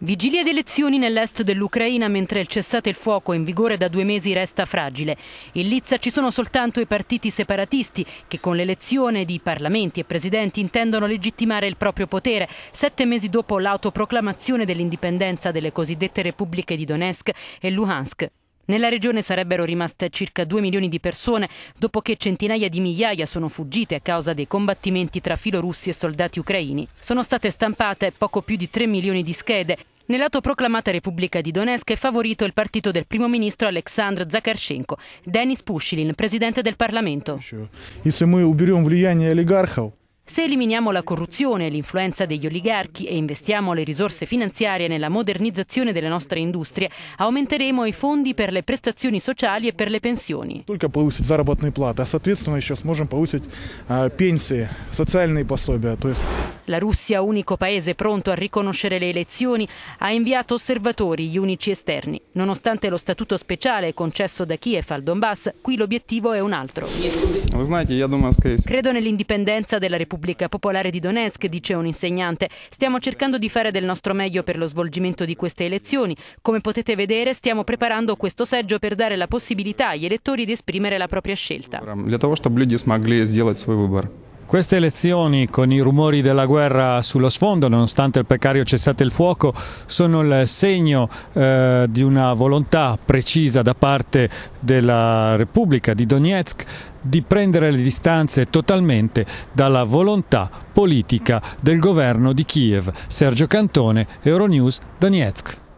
Vigilia di elezioni nell'est dell'Ucraina mentre il cessate il fuoco in vigore da due mesi resta fragile. In Lizza ci sono soltanto i partiti separatisti che con l'elezione di parlamenti e presidenti intendono legittimare il proprio potere, sette mesi dopo l'autoproclamazione dell'indipendenza delle cosiddette repubbliche di Donetsk e Luhansk. Nella regione sarebbero rimaste circa 2 milioni di persone dopo che centinaia di migliaia sono fuggite a causa dei combattimenti tra filorussi e soldati ucraini. Sono state stampate poco più di 3 milioni di schede. Nell'autoproclamata Repubblica di Donetsk è favorito il partito del primo ministro Aleksandr Zakarchenko, Denis Pushilin, presidente del Parlamento. Если мы se eliminiamo la corruzione e l'influenza degli oligarchi e investiamo le risorse finanziarie nella modernizzazione delle nostre industrie, aumenteremo i fondi per le prestazioni sociali e per le pensioni. Только а соответственно еще сможем повысить пенсии, социальные пособия, то la Russia, unico paese pronto a riconoscere le elezioni, ha inviato osservatori, gli unici esterni. Nonostante lo statuto speciale concesso da Kiev al Donbass, qui l'obiettivo è un altro. Credo nell'indipendenza della Repubblica Popolare di Donetsk, dice un insegnante. Stiamo cercando di fare del nostro meglio per lo svolgimento di queste elezioni. Come potete vedere, stiamo preparando questo seggio per dare la possibilità agli elettori di esprimere la propria scelta. Queste elezioni, con i rumori della guerra sullo sfondo, nonostante il precario cessate il fuoco, sono il segno eh, di una volontà precisa da parte della Repubblica di Donetsk di prendere le distanze totalmente dalla volontà politica del governo di Kiev. Sergio Cantone, Euronews, Donetsk.